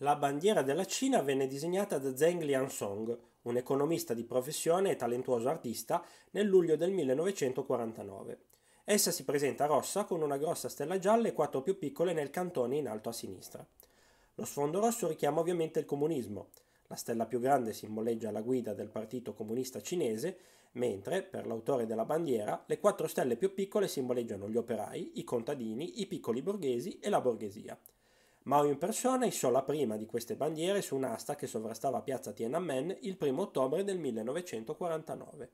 La bandiera della Cina venne disegnata da Zheng Liansong, un economista di professione e talentuoso artista, nel luglio del 1949. Essa si presenta rossa con una grossa stella gialla e quattro più piccole nel cantone in alto a sinistra. Lo sfondo rosso richiama ovviamente il comunismo. La stella più grande simboleggia la guida del Partito Comunista Cinese, mentre, per l'autore della bandiera, le quattro stelle più piccole simboleggiano gli operai, i contadini, i piccoli borghesi e la borghesia. Mao in persona issò la prima di queste bandiere su un'asta che sovrastava piazza Tiananmen il 1 ottobre del 1949.